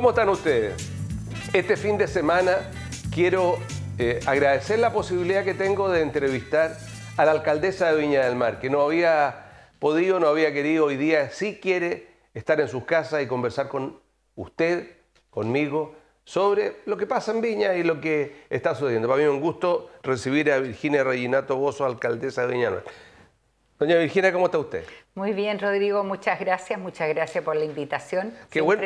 ¿Cómo están ustedes? Este fin de semana quiero eh, agradecer la posibilidad que tengo de entrevistar a la alcaldesa de Viña del Mar, que no había podido, no había querido, hoy día sí quiere estar en sus casas y conversar con usted, conmigo, sobre lo que pasa en Viña y lo que está sucediendo. Para mí es un gusto recibir a Virginia Reginato Bozo, alcaldesa de Viña del Mar. Doña Virginia, ¿cómo está usted? Muy bien, Rodrigo, muchas gracias, muchas gracias por la invitación. Qué, bueno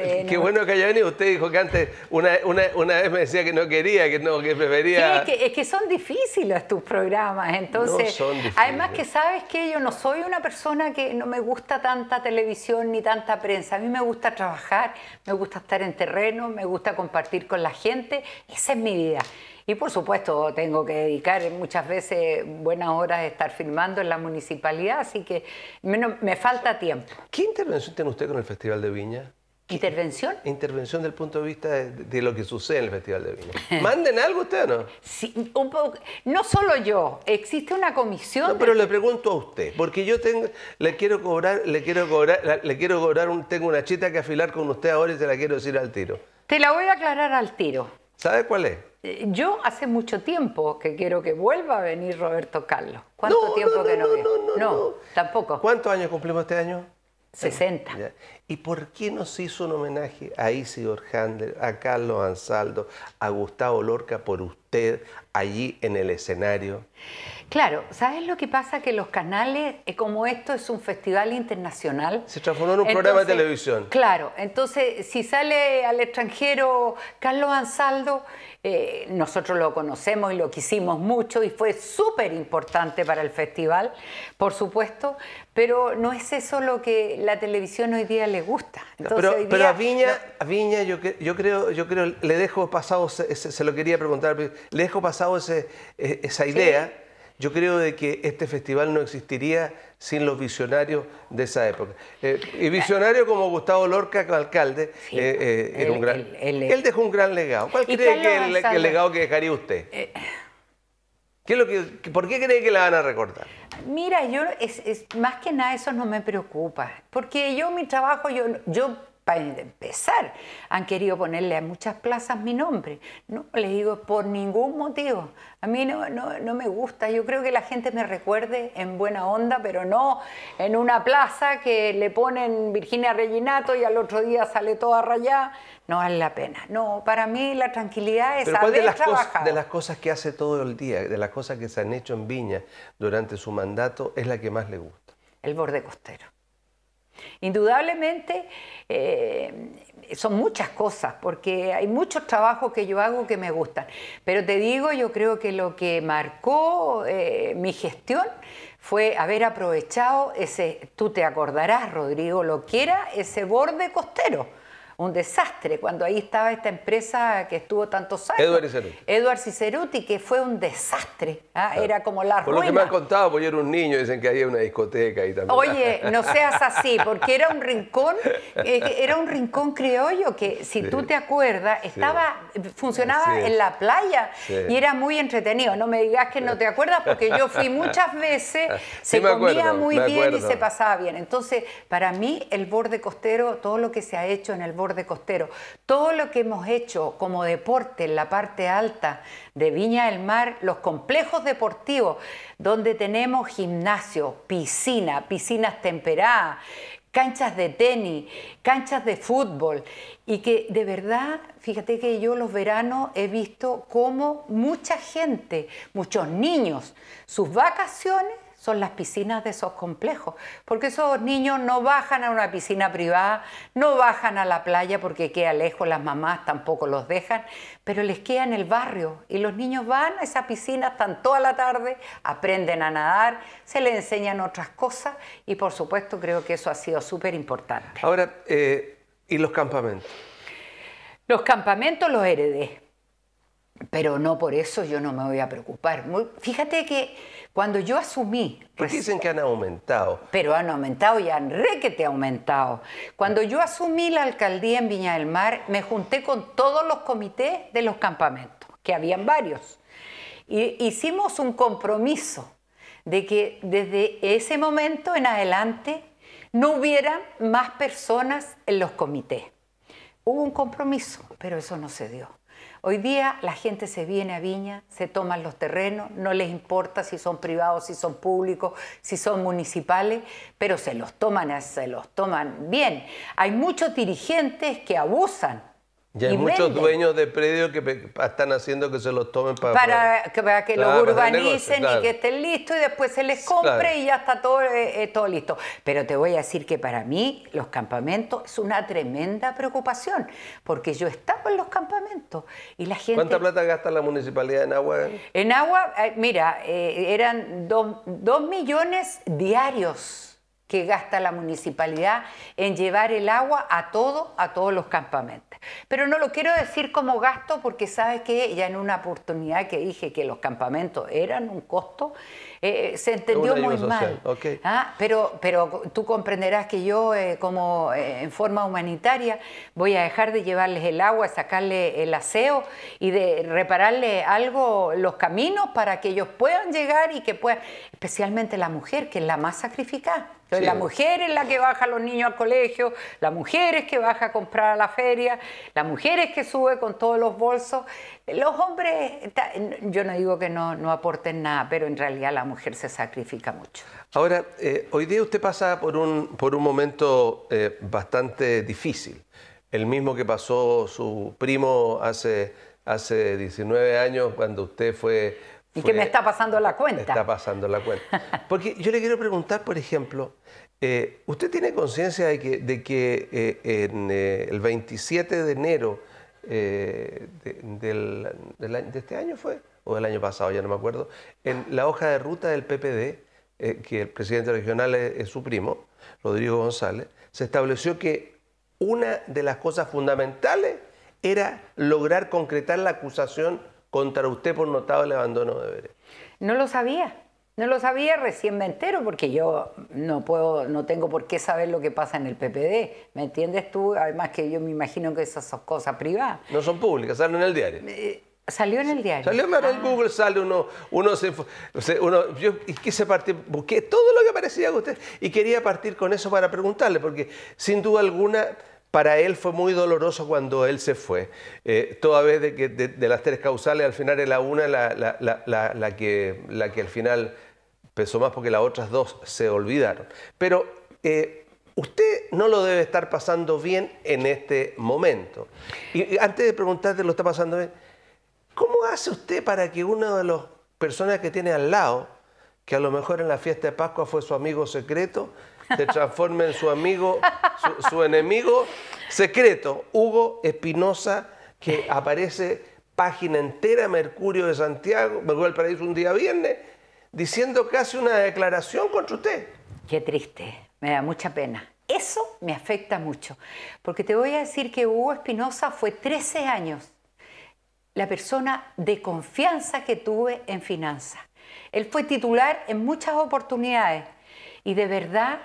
que haya venido. Usted dijo que antes, una, vez me decía que no quería, que no, que prefería. Sí, es, que, son difíciles tus programas, entonces. Además, que sabes que yo no soy una persona que no me gusta tanta televisión ni tanta prensa. A mí me gusta trabajar, me gusta estar en terreno, me gusta compartir con la gente. Esa es mi vida. Y por supuesto tengo que dedicar muchas veces buenas horas a estar filmando en la municipalidad, así que me, falta tiempo. ¿Qué intervención tiene usted con el Festival de Viña? ¿Intervención? Intervención del punto de vista de, lo que sucede en el Festival de Viña. ¿Manden algo usted o no? Sí, un poco, no solo yo, existe una comisión. No, pero le pregunto a usted, porque yo tengo, le quiero cobrar, le quiero cobrar, le quiero cobrar un, tengo una chita que afilar con usted ahora y se la quiero decir al tiro. Te la voy a aclarar al tiro. ¿Sabe cuál es? Eh, yo hace mucho tiempo que quiero que vuelva a venir Roberto Carlos. ¿Cuánto tiempo que no, no, tampoco. ¿Cuántos años cumplimos este año? 60. ¿Y por qué nos hizo un homenaje a Isidor Handel, a Carlos Ansaldo, a Gustavo Lorca por usted allí en el escenario? Claro, ¿sabes lo que pasa? Que los canales, eh, como esto es un festival internacional... Se transformó en un programa de televisión. Claro, entonces si sale al extranjero Carlos Ansaldo, eh, nosotros lo conocemos y lo quisimos mucho y fue súper importante para el festival, por supuesto, pero no es eso lo que la televisión hoy día le gusta. pero, a Viña, Viña yo, creo, yo creo, le dejo pasado, se, lo quería preguntar, le dejo pasado ese, e, esa idea. Yo creo de que este festival no existiría sin los visionarios de esa época. Eh, y visionario como Gustavo Lorca, alcalde, eh, eh, él, era un él, dejó un gran legado. ¿Cuál cree que el, el legado que dejaría usted? ¿Qué es lo que, ¿Por qué cree que la van a recortar? Mira, yo es, es, más que nada eso no me preocupa, porque yo mi trabajo, yo, yo para empezar, han querido ponerle a muchas plazas mi nombre. No les digo por ningún motivo. A mí no, no, no, me gusta. Yo creo que la gente me recuerde en buena onda, pero no en una plaza que le ponen Virginia Reginato y al otro día sale toda rayada no vale la pena. No, para mí la tranquilidad es Pero de las Cosas, que hace todo el día, de las cosas que se han hecho en Viña durante su mandato, es la que más le gusta? El borde costero. Indudablemente eh, son muchas cosas, porque hay muchos trabajos que yo hago que me gustan, pero te digo, yo creo que lo que marcó eh, mi gestión fue haber aprovechado ese, tú te acordarás, Rodrigo, lo quiera, ese borde costero un desastre, cuando ahí estaba esta empresa que estuvo tantos años. Edward Ciceruti. Edward que fue un desastre. ¿ah? Era como la Por lo que me han contado, porque yo era un niño, dicen que había una discoteca y también. Oye, no seas así, porque era un rincón, eh, era un rincón criollo que, si tú te acuerdas, estaba, funcionaba en la playa y era muy entretenido. No me digas que no te acuerdas, porque yo fui muchas veces, se comía muy bien y se pasaba bien. Entonces, para mí, el borde costero, todo lo que se ha hecho en el borde de costero. Todo lo que hemos hecho como deporte en la parte alta de Viña del Mar, los complejos deportivos, donde tenemos gimnasio, piscina, piscinas temperadas, canchas de tenis, canchas de fútbol, y que de verdad, fíjate que yo los veranos he visto cómo mucha gente, muchos niños, sus vacaciones son las piscinas de esos complejos, porque esos niños no bajan a una piscina privada, no bajan a la playa porque queda lejos, las mamás tampoco los dejan, pero les queda en el barrio y los niños van a esa piscina, están toda la tarde, aprenden a nadar, se les enseñan otras cosas y por supuesto creo que eso ha sido súper importante. Ahora, eh, ¿y los campamentos? Los campamentos los heredé pero no por eso yo no me voy a preocupar. fíjate que cuando yo asumí... Pues dicen que han aumentado. Pero han aumentado y han te ha aumentado. Cuando yo asumí la alcaldía en Viña del Mar, me junté con todos los comités de los campamentos, que habían varios. hicimos un compromiso de que desde ese momento en adelante no hubieran más personas en los comités. Hubo un compromiso, pero eso no se dio. Hoy día la gente se viene a Viña, se toman los terrenos, no les importa si son privados, si son públicos, si son municipales, pero se los toman, se los toman bien. Hay muchos dirigentes que abusan ya hay muchos dueños de predios que están haciendo que se los tomen para... Para, que los urbanicen y que estén listos y después se les compre y ya está todo, eh, eh, todo listo. Pero te voy a decir que para mí los campamentos es una tremenda preocupación, porque yo estaba en los campamentos y la gente... ¿Cuánta plata gasta la municipalidad en agua? En agua, eh, mira, eran dos millones diarios que gasta la municipalidad en llevar el agua a todo, a todos los campamentos. Pero no lo quiero decir como gasto porque sabes que ya en una oportunidad que dije que los campamentos eran un costo, eh, eh, se entendió muy mal. ¿ah? Pero, pero tú comprenderás que yo, eh, como en forma humanitaria, voy a dejar de llevarles el agua, sacarle el aseo y de repararle algo los caminos para que ellos puedan llegar y que puedan, especialmente la mujer, que es la más sacrificada la mujer es la que baja a los niños al colegio, la mujer es que baja a comprar a la feria, la mujer es que sube con todos los bolsos. Los hombres, yo no digo que no, no aporten nada, pero en realidad la mujer se sacrifica mucho. Ahora, eh, hoy día usted pasa por un, por un momento eh, bastante difícil, el mismo que pasó su primo hace, hace 19 años cuando usted fue y que me está pasando la cuenta. Está pasando la cuenta. Porque yo le quiero preguntar, por ejemplo, eh, ¿usted tiene conciencia de que, eh, eh, el 27 de enero de, este año fue, o del año pasado, ya no me acuerdo, en la hoja de ruta del PPD, que el presidente regional es su primo, Rodrigo González, se estableció que una de las cosas fundamentales era lograr concretar la acusación contra usted por el abandono de deberes. No lo sabía. No lo sabía, recién me entero, porque yo no puedo, no tengo por qué saber lo que pasa en el PPD. ¿Me entiendes tú? Además que yo me imagino que esas son cosas privadas. No son públicas, salen en el diario. Eh, salió en el diario. Salió en el ah. Google, sale uno, uno se, uno, yo quise partir, busqué todo lo que aparecía a usted y quería partir con eso para preguntarle, porque sin duda alguna para él fue muy doloroso cuando él se fue. Eh, toda vez de que de, las tres causales, al final era la, una la, que, al final pesó más porque las otras dos se olvidaron. Pero eh, usted no lo debe estar pasando bien en este momento. Y, y antes de preguntarte, lo está pasando bien. ¿Cómo hace usted para que una de las personas que tiene al lado, que a lo mejor en la fiesta de Pascua fue su amigo secreto, se transforma en su amigo, su, enemigo secreto, Hugo Espinosa, que aparece página entera, Mercurio de Santiago, Mercurio del Paraíso un día viernes, diciendo casi una declaración contra usted. Qué triste, me da mucha pena. Eso me afecta mucho, porque te voy a decir que Hugo Espinosa fue 13 años la persona de confianza que tuve en finanzas. Él fue titular en muchas oportunidades y de verdad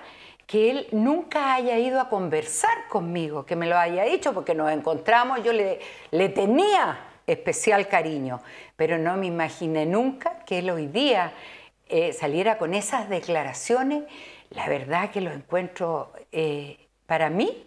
que él nunca haya ido a conversar conmigo, que me lo haya dicho, porque nos encontramos, yo le, tenía especial cariño, pero no me imaginé nunca que él hoy día eh, saliera con esas declaraciones. La verdad que lo encuentro, eh, para mí,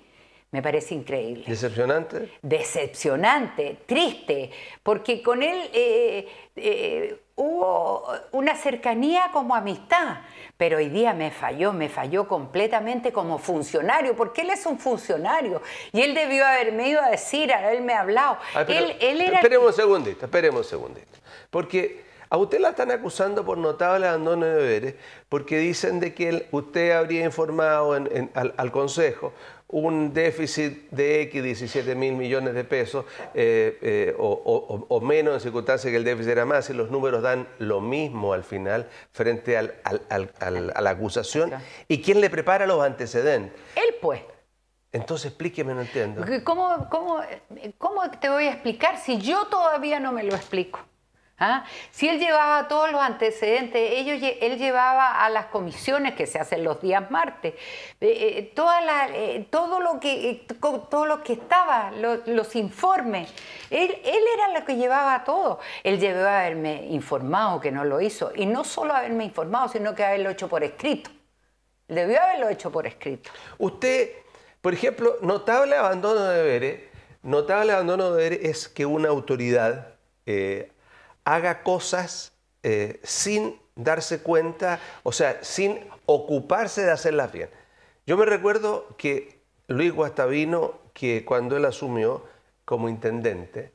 me parece increíble. ¿Decepcionante? Decepcionante, triste, porque con él eh, hubo una cercanía como amistad, pero hoy día me falló, me falló completamente como funcionario, porque él es un funcionario y él debió haberme ido a decir, haberme hablado. él, él era... Esperemos un segundito, esperemos un segundito, porque a usted la están acusando por notable abandono de deberes, porque dicen de que usted habría informado al, Consejo un déficit de X 17 mil millones de pesos eh, eh, o, menos en circunstancias que el déficit era más y los números dan lo mismo al final frente al, a la acusación. ¿Y quién le prepara los antecedentes? Él pues. Entonces explíqueme, no entiendo. ¿Cómo, cómo te voy a explicar si yo todavía no me lo explico? ¿ah? Si él llevaba todos los antecedentes, ellos, él llevaba a las comisiones que se hacen los días martes, eh, eh, toda eh, todo, lo que, todo lo que estaba, los informes, él, él, era lo que llevaba todo. Él llevaba haberme informado que no lo hizo, y no solo haberme informado, sino que haberlo hecho por escrito. Debió haberlo hecho por escrito. Usted, por ejemplo, notable abandono de deberes, notable abandono de deberes es que una autoridad haga cosas eh, sin darse cuenta, o sea, sin ocuparse de hacerlas bien. Yo me recuerdo que Luis Guastavino, que cuando él asumió como intendente,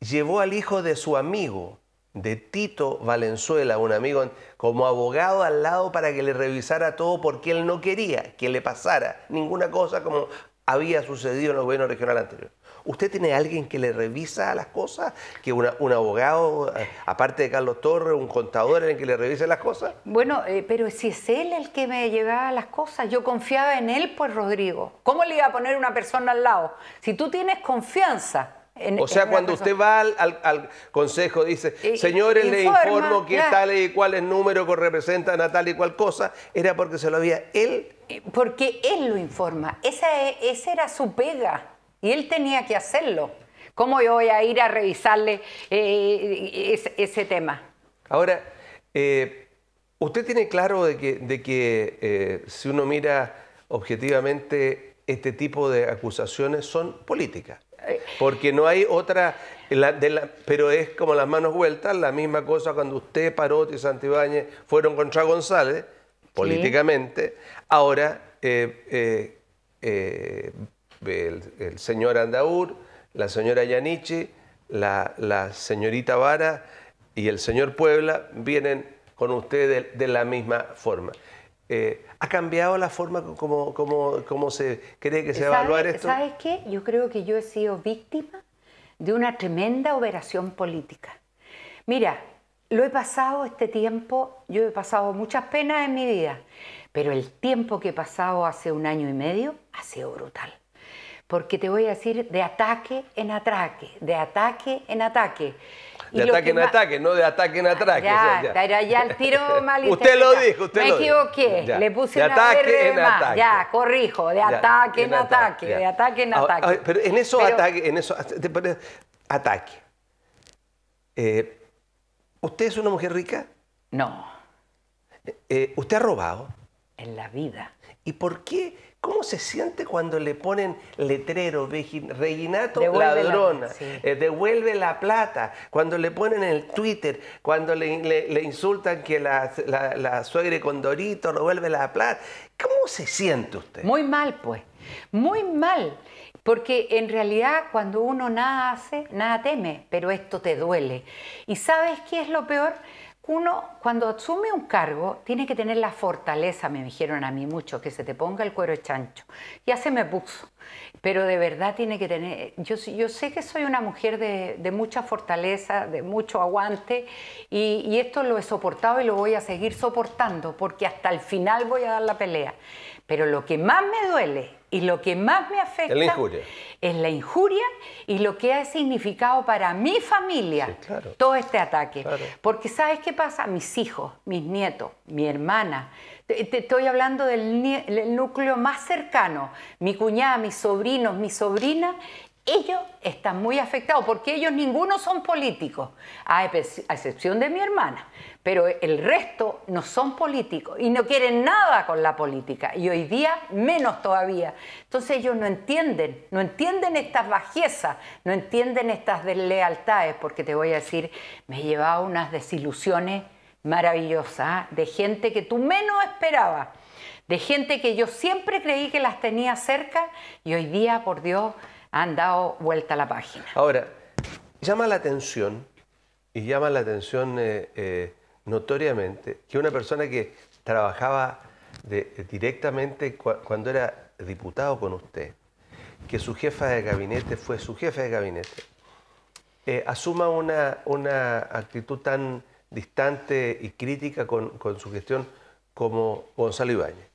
llevó al hijo de su amigo, de Tito Valenzuela, un amigo como abogado al lado para que le revisara todo porque él no quería que le pasara ninguna cosa como había sucedido en el gobierno regional anterior. ¿Usted tiene alguien que le revisa las cosas? ¿Que un abogado, eh, aparte de Carlos Torres, un contador en el que le revise las cosas? Bueno, eh, pero si es él el que me llevaba las cosas, yo confiaba en él, pues Rodrigo. ¿Cómo le iba a poner una persona al lado? Si tú tienes confianza en, o sea, cuando usted va al, consejo y consejo, dice, señores, le informo que tal y y número que representa a tal y cual cosa, era porque se lo había él. Eh, porque él lo informa, esa, e, esa era su pega. Y él tenía que hacerlo. ¿Cómo yo voy a ir a revisarle eh, eh, ese, tema? Ahora, eh, usted tiene claro de que, si uno mira objetivamente, este tipo de acusaciones son políticas. Porque no hay otra, pero es como las manos vueltas, la misma cosa cuando usted, Parot y Santibáñez fueron contra González, políticamente. Ahora, el, señor Andaur, la señora Yanichi, la, señorita Vara y el señor Puebla vienen con ustedes de, la misma forma. Eh, ¿Ha cambiado la forma como, como, como se cree que se va a evaluar esto? ¿Sabes qué? Yo creo que yo he sido víctima de una tremenda operación política. Mira, lo he pasado este tiempo, yo he pasado muchas penas en mi vida, pero el tiempo que he pasado hace un año y medio ha sido brutal porque te voy a decir de ataque en ataque, de ataque en ataque. de ataque en ataque, no de ataque en ataque. Ya, ya. ya el tiro mal Usted lo dijo, usted Me equivoqué, le puse de una ataque en más. ataque. Ya, corrijo, de ataque en, ataque, de ataque en ah, ataque. Ah, pero en eso ataque, en eso, ataque. Eh, ¿Usted es una mujer rica? No. Eh, ¿Usted ha robado? En la vida. ¿Y por qué? ¿Cómo se siente cuando le ponen letrero, Reginato ladrona, eh, devuelve la plata? Cuando le ponen en el Twitter, cuando le, insultan que la, suegre con Dorito devuelve la plata. ¿Cómo se siente usted? Muy mal, pues. Muy mal. Porque en realidad cuando uno nada hace, nada teme, pero esto te duele. ¿Y sabes qué es lo peor? Uno, cuando asume un cargo, tiene que tener la fortaleza, me dijeron a mí mucho, que se te ponga el cuero chancho. y se me puso pero de verdad tiene que tener, yo, sé que soy una mujer de, mucha fortaleza, de mucho aguante, y, esto lo he soportado y lo voy a seguir soportando, porque hasta el final voy a dar la pelea. Pero lo que más me duele y lo que más me afecta es la injuria, y lo que ha significado para mi familia todo este ataque. Porque ¿sabes qué pasa? Mis hijos, mis nietos, mi hermana, te, estoy hablando del núcleo más cercano. Mi cuñada, mis sobrinos, mi sobrina, ellos están muy afectados porque ellos ninguno son políticos, a excepción de mi hermana, pero el resto no son políticos y no quieren nada con la política y hoy día menos todavía. Entonces ellos no entienden, no entienden estas bajezas, no entienden estas deslealtades porque te voy a decir, me he llevado unas desilusiones maravillosa, ¿ah? de gente que tú menos esperabas, de gente que yo siempre creí que las tenía cerca y hoy día, por Dios, han dado vuelta a la página. Ahora, llama la atención, y llama la atención eh, eh, notoriamente, que una persona que trabajaba eh, directamente cuando era diputado con usted, que su jefa de gabinete fue su jefe de gabinete, asuma una, una actitud tan distante y crítica con, su gestión como Gonzalo Ibáñez.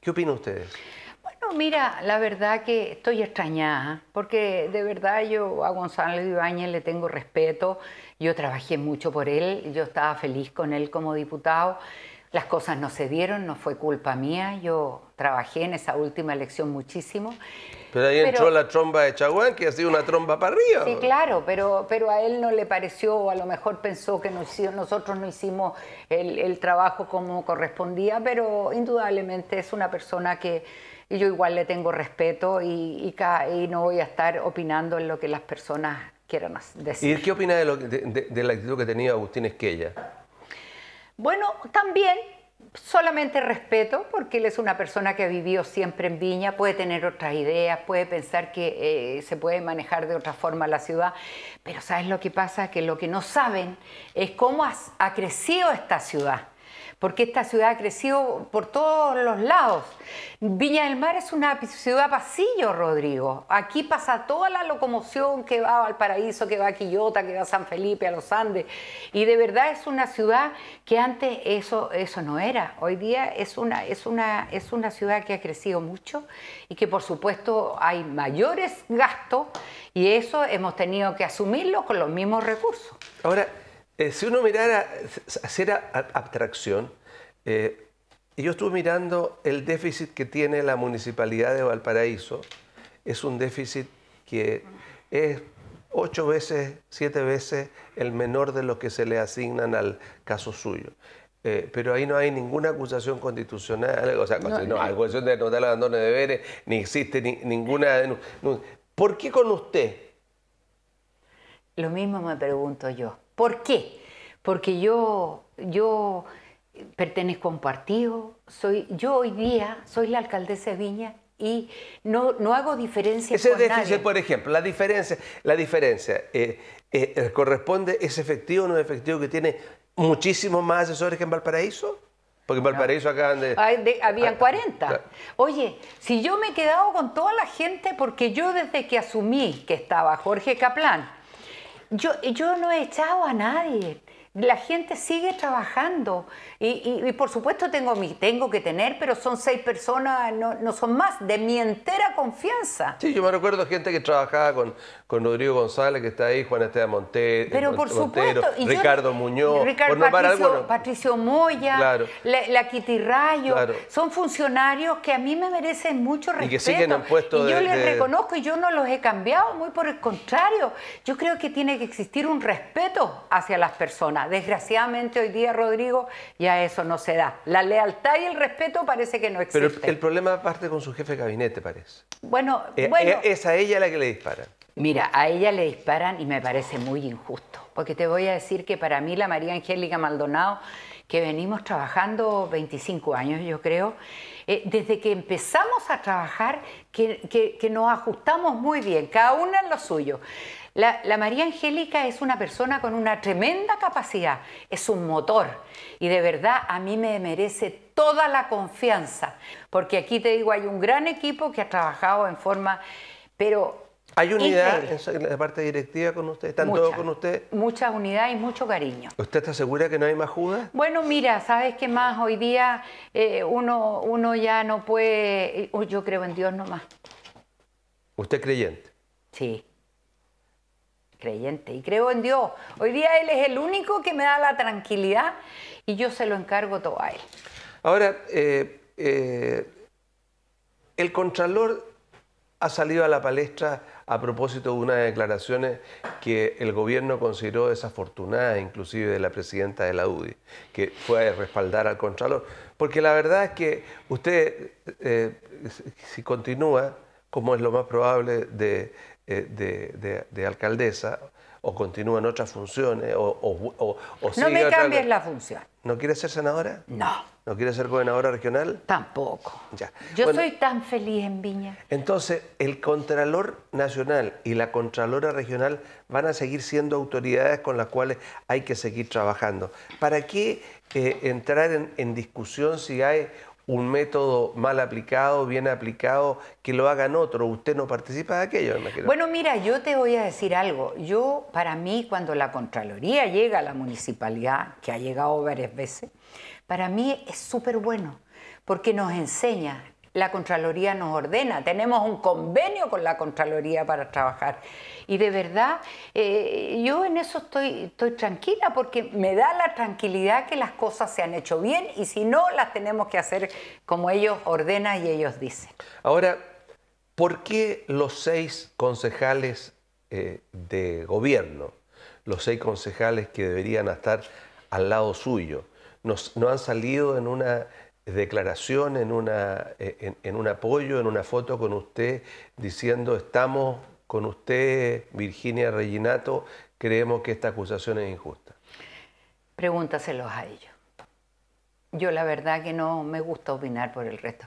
¿Qué opinan ustedes? Bueno, mira, la verdad que estoy extrañada, porque de verdad yo a Gonzalo Ibáñez le tengo respeto, yo trabajé mucho por él, yo estaba feliz con él como diputado, las cosas no se dieron, no fue culpa mía, yo trabajé en esa última elección muchísimo, pero ahí entró la tromba de Chaguán, que ha sido una tromba para arriba. Sí, claro, pero, pero a él no le pareció, o a lo mejor pensó que nosotros no hicimos el, trabajo como correspondía, pero indudablemente es una persona que, yo igual le tengo respeto y, no voy a estar opinando en lo que las personas quieran decir. ¿Y qué opina de, lo, de, de la actitud que tenía Agustín Esquella? Bueno, también solamente respeto porque él es una persona que vivió siempre en Viña, puede tener otras ideas, puede pensar que eh, se puede manejar de otra forma la ciudad, pero ¿sabes lo que pasa? Que lo que no saben es cómo ha crecido esta ciudad porque esta ciudad ha crecido por todos los lados. Viña del Mar es una ciudad pasillo, Rodrigo. Aquí pasa toda la locomoción que va a Valparaíso, que va a Quillota, que va a San Felipe, a los Andes. Y de verdad es una ciudad que antes eso, eso no era. Hoy día es una, es, una, es una ciudad que ha crecido mucho y que por supuesto hay mayores gastos y eso hemos tenido que asumirlo con los mismos recursos. Ahora, eh, si uno mirara, hacer abstracción, y eh, yo estuve mirando el déficit que tiene la municipalidad de Valparaíso. Es un déficit que es ocho veces, siete veces el menor de los que se le asignan al caso suyo. Eh, pero ahí no hay ninguna acusación constitucional, o sea, no, hay acusación de notar el abandono de deberes, ni existe ninguna denuncia. ¿Por qué con usted? Lo mismo me pregunto yo. ¿Por qué? Porque yo, yo pertenezco a un partido, soy, yo hoy día soy la alcaldesa de Viña y no, no hago diferencia. Ese con por ejemplo, la diferencia, la diferencia eh, eh, eh, corresponde, ese efectivo o no efectivo que tiene muchísimos más asesores que en Valparaíso. Porque en Valparaíso acaban de... habían 40. Ah, Oye, si yo me he quedado con toda la gente, porque yo desde que asumí que estaba Jorge Caplán, yo, yo no he echado a nadie, la gente sigue trabajando. Y, por supuesto tengo, mi tengo que tener, pero son seis personas, no, no son más, de mi entera confianza. Sí, yo me recuerdo gente que trabajaba con, con Rodrigo González, que está ahí, Juan Esteban Montero, Ricardo Muñoz, Patricio, Moya, la, Rayo, son funcionarios que a mí me merecen mucho respeto. Y yo les reconozco y yo no los he cambiado, muy por el contrario. Yo creo que tiene que existir un respeto hacia las personas. Desgraciadamente hoy día, Rodrigo, ya eso no se da. La lealtad y el respeto parece que no existen. Pero el problema parte con su jefe de gabinete, parece. Bueno, eh, bueno. Eh, es a ella la que le disparan. Mira, a ella le disparan y me parece muy injusto, porque te voy a decir que para mí la María Angélica Maldonado, que venimos trabajando 25 años, yo creo, eh, desde que empezamos a trabajar, que, que nos ajustamos muy bien, cada una en lo suyo. La, María Angélica es una persona con una tremenda capacidad, es un motor y de verdad a mí me merece toda la confianza, porque aquí te digo, hay un gran equipo que ha trabajado en forma, pero... ¿Hay unidad en la parte directiva con usted? ¿Están todos con usted? Mucha unidad y mucho cariño. ¿Usted está segura que no hay más judas? Bueno, mira, ¿sabes qué más? Hoy día eh, uno, uno ya no puede... Eh, yo creo en Dios nomás. ¿Usted es creyente? Sí creyente y creo en Dios. Hoy día Él es el único que me da la tranquilidad y yo se lo encargo todo a Él. Ahora, eh, eh, el Contralor ha salido a la palestra a propósito de unas declaraciones que el gobierno consideró desafortunadas, inclusive de la presidenta de la UDI, que fue a respaldar al Contralor. Porque la verdad es que usted, eh, si continúa, como es lo más probable eh, de, de, alcaldesa, o continúan otras funciones, o, No me cambies la función. ¿No quiere ser senadora? No. ¿No quiere ser gobernadora regional? Tampoco. Ya. Yo soy tan feliz en Viña. Entonces, el Contralor Nacional y la Contralora Regional van a seguir siendo autoridades con las cuales hay que seguir trabajando. ¿Para qué eh, entrar en discusión si hay un método mal aplicado, bien aplicado, que lo hagan otro. Usted no participa de aquello, Bueno, mira, yo te voy a decir algo. Yo, para mí, cuando la Contraloría llega a la municipalidad, que ha llegado varias veces, para mí es súper bueno, porque nos enseña la Contraloría nos ordena. Tenemos un convenio con la Contraloría para trabajar. Y de verdad, eh, yo en eso estoy, tranquila porque me da la tranquilidad que las cosas se han hecho bien y si no, las tenemos que hacer como ellos ordenan y ellos dicen. Ahora, ¿por qué los seis concejales eh, de gobierno, los seis concejales que deberían estar al lado suyo, nos, no han salido en una declaración, en, una, eh, en, un apoyo, en una foto con usted, diciendo estamos con usted, Virginia Reginato, creemos que esta acusación es injusta? Pregúntaselos a ellos. Yo la verdad que no me gusta opinar por el resto.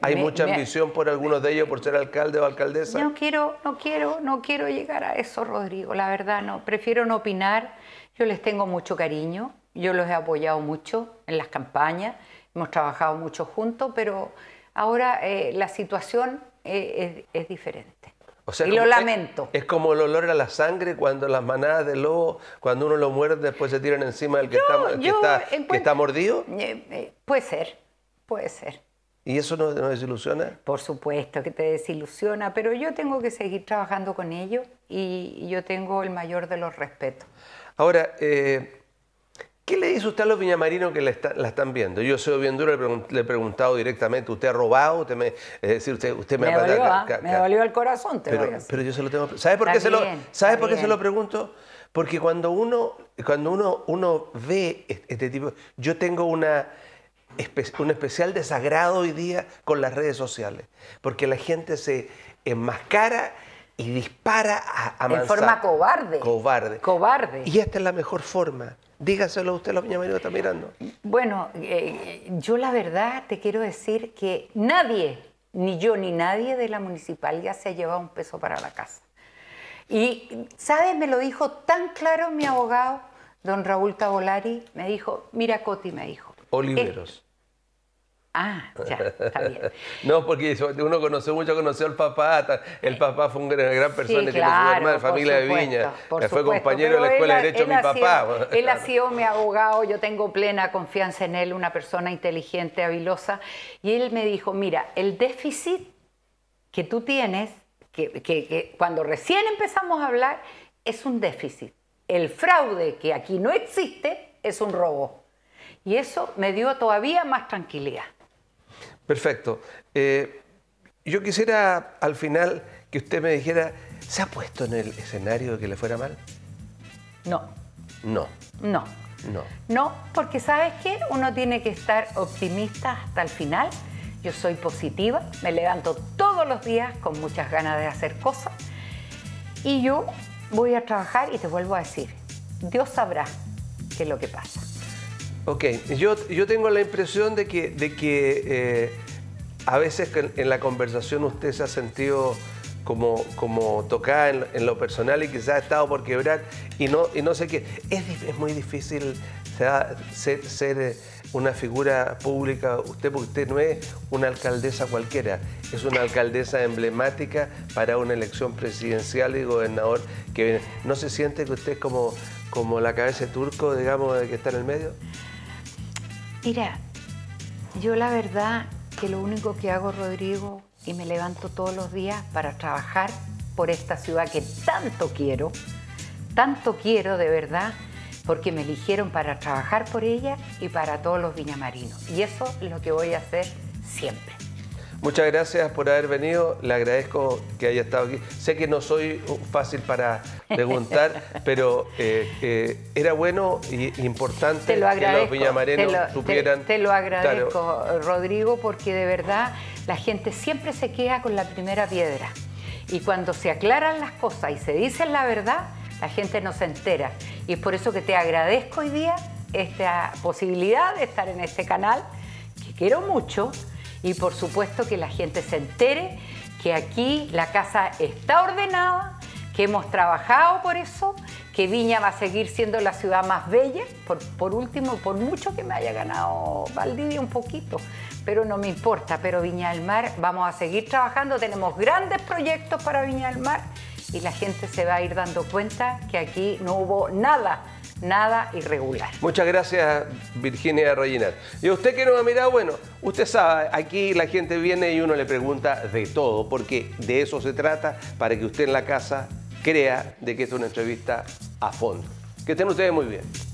¿Hay mucha ambición por algunos de ellos por ser alcalde o alcaldesa? No quiero, no quiero, no quiero llegar a eso, Rodrigo. La verdad no, prefiero no opinar. Yo les tengo mucho cariño, yo los he apoyado mucho en las campañas. Hemos trabajado mucho juntos, pero ahora eh, la situación eh, es, diferente. y lo eh, lamento. Es, como el olor a la sangre cuando las manadas de lobo, cuando uno lo muerde, después se tiran encima del que, está, mordido. puede ser, puede ser. ¿Y eso no, desilusiona? Por supuesto que te desilusiona, pero yo tengo que seguir trabajando con ellos y yo tengo el mayor de los respetos. Ahora, ¿Qué le dice usted a los viñamarinos que la, están viendo? Yo soy bien duro, le, he preguntado directamente, ¿usted ha robado? me, es decir, usted, me, ha dolió, ah, Me el corazón, te pero, pero yo se lo tengo... ¿Sabes por qué, se, lo, ¿sabe por qué se lo pregunto? Porque cuando uno, cuando uno, uno ve este tipo... Yo tengo una un especial desagrado hoy día con las redes sociales, porque la gente se enmascara y dispara a, a En forma cobarde. Cobarde. Cobarde. Y esta es la mejor forma. Dígaselo usted a los viñameros que está mirando. Bueno, eh, yo la verdad te quiero decir que nadie, ni yo ni nadie de la municipal ya se ha llevado un peso para la casa. Y, ¿sabes? Me lo dijo tan claro mi abogado, don Raúl Tabolari, me dijo, mira Coti, me dijo. Oliveros. Ah, ya, está bien. no, porque uno conoció mucho, conoció al papá. El papá fue una gran persona, claro, tiene su familia de Viña. Fue compañero de la Escuela de Derecho mi papá. él ha sido mi abogado, yo tengo plena confianza en él, una persona inteligente, habilosa. Y él me dijo, mira, el déficit que tú tienes, que, que cuando recién empezamos a hablar, es un déficit. El fraude que aquí no existe es un robo. Y eso me dio todavía más tranquilidad. Perfecto. Eh, yo quisiera al final que usted me dijera, ¿se ha puesto en el escenario de que le fuera mal? No. No. No. No. No, porque sabes qué, uno tiene que estar optimista hasta el final. Yo soy positiva, me levanto todos los días con muchas ganas de hacer cosas y yo voy a trabajar y te vuelvo a decir, Dios sabrá qué es lo que pasa. Ok, yo, yo tengo la impresión de que, de que eh, a veces en la conversación usted se ha sentido como, como tocada en, lo personal y quizás ha estado por quebrar y no, y no sé qué. Es, muy difícil ser, eh, una figura pública usted, porque usted no es una alcaldesa cualquiera, es una alcaldesa emblemática para una elección presidencial y gobernador que viene. ¿No se siente que usted es como, como la cabeza turco, digamos, de que está en el medio? Mira, yo la verdad que lo único que hago, Rodrigo, y me levanto todos los días para trabajar por esta ciudad que tanto quiero, tanto quiero de verdad, porque me eligieron para trabajar por ella y para todos los viñamarinos. Y eso es lo que voy a hacer siempre. Muchas gracias por haber venido, le agradezco que haya estado aquí. Sé que no soy fácil para preguntar, pero eh, eh, era bueno e importante que los viñamarenos lo, supieran. Te, lo agradezco, Rodrigo, porque de verdad la gente siempre se queda con la primera piedra. Y cuando se aclaran las cosas y se dicen la verdad, la gente no se entera. Y es por eso que te agradezco hoy día esta posibilidad de estar en este canal, que quiero mucho y por supuesto que la gente se entere que aquí la casa está ordenada, que hemos trabajado por eso, que Viña va a seguir siendo la ciudad más bella, por, último, por mucho que me haya ganado Valdivia un poquito, pero no me importa, pero Viña del Mar vamos a seguir trabajando, tenemos grandes proyectos para Viña del Mar y la gente se va a ir dando cuenta que aquí no hubo nada nada irregular. Muchas gracias, Virginia Rellinar. Y usted que nos ha mirado, bueno, usted sabe, aquí la gente viene y uno le pregunta de todo, porque de eso se trata, para que usted en la casa crea de que es una entrevista a fondo. Que estén ustedes muy bien.